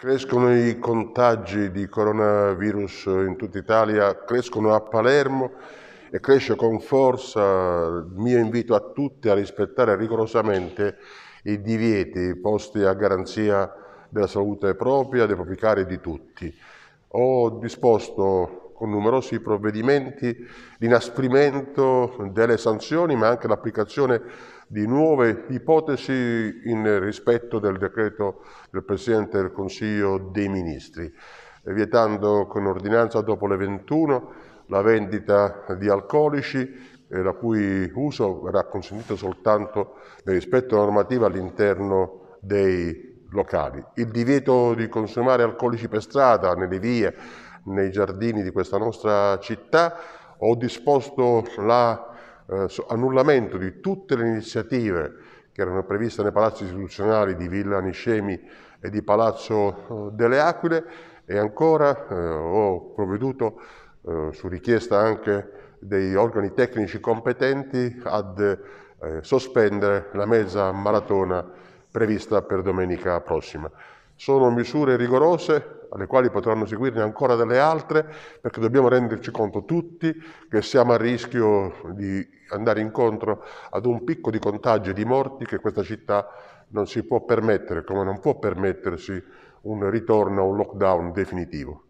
Crescono i contagi di coronavirus in tutta Italia, crescono a Palermo e cresce con forza il mio invito a tutti a rispettare rigorosamente i divieti posti a garanzia della salute propria, dei propri cari e di tutti. Ho disposto con numerosi provvedimenti l'inasprimento delle sanzioni, ma anche l'applicazione di nuove ipotesi in rispetto del decreto del Presidente del Consiglio dei Ministri, vietando con ordinanza dopo le 21 la vendita di alcolici, eh, la cui uso verrà consentito soltanto nel rispetto alla normativa all'interno dei locali. Il divieto di consumare alcolici per strada, nelle vie, nei giardini di questa nostra città, ho disposto l'annullamento eh, di tutte le iniziative che erano previste nei palazzi istituzionali di Villa Niscemi e di Palazzo eh, delle Aquile e ancora eh, ho provveduto eh, su richiesta anche dei organi tecnici competenti ad eh, sospendere la mezza maratona prevista per domenica prossima. Sono misure rigorose, alle quali potranno seguirne ancora delle altre, perché dobbiamo renderci conto tutti che siamo a rischio di andare incontro ad un picco di contagio e di morti che questa città non si può permettere, come non può permettersi un ritorno a un lockdown definitivo.